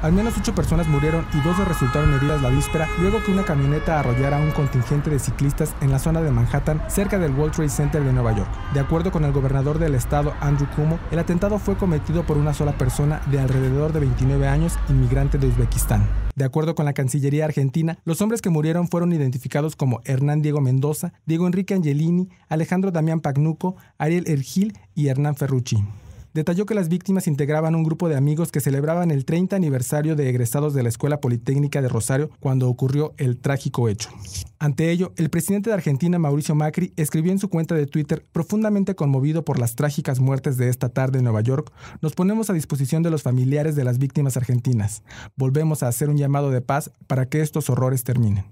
Al menos ocho personas murieron y dos resultaron heridas la víspera luego que una camioneta arrollara a un contingente de ciclistas en la zona de Manhattan cerca del World Trade Center de Nueva York. De acuerdo con el gobernador del estado Andrew Cuomo, el atentado fue cometido por una sola persona de alrededor de 29 años, inmigrante de Uzbekistán. De acuerdo con la Cancillería argentina, los hombres que murieron fueron identificados como Hernán Diego Mendoza, Diego Enrique Angelini, Alejandro Damián Pagnuco, Ariel Ergil y Hernán Ferrucci. Detalló que las víctimas integraban un grupo de amigos que celebraban el 30 aniversario de egresados de la Escuela Politécnica de Rosario cuando ocurrió el trágico hecho. Ante ello, el presidente de Argentina, Mauricio Macri, escribió en su cuenta de Twitter, profundamente conmovido por las trágicas muertes de esta tarde en Nueva York, nos ponemos a disposición de los familiares de las víctimas argentinas. Volvemos a hacer un llamado de paz para que estos horrores terminen.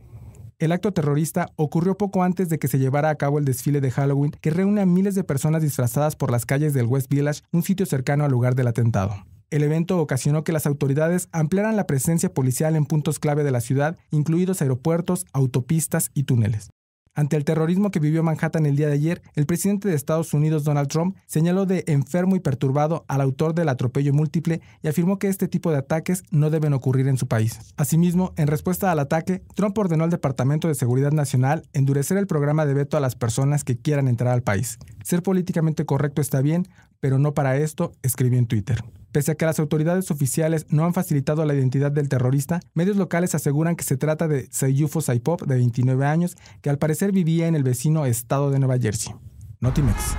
El acto terrorista ocurrió poco antes de que se llevara a cabo el desfile de Halloween que reúne a miles de personas disfrazadas por las calles del West Village, un sitio cercano al lugar del atentado. El evento ocasionó que las autoridades ampliaran la presencia policial en puntos clave de la ciudad, incluidos aeropuertos, autopistas y túneles. Ante el terrorismo que vivió Manhattan el día de ayer, el presidente de Estados Unidos Donald Trump señaló de enfermo y perturbado al autor del atropello múltiple y afirmó que este tipo de ataques no deben ocurrir en su país. Asimismo, en respuesta al ataque, Trump ordenó al Departamento de Seguridad Nacional endurecer el programa de veto a las personas que quieran entrar al país. Ser políticamente correcto está bien, pero no para esto, escribió en Twitter. Pese a que las autoridades oficiales no han facilitado la identidad del terrorista, medios locales aseguran que se trata de Seyufo Saipop, de 29 años, que al parecer vivía en el vecino estado de Nueva Jersey. Notimex.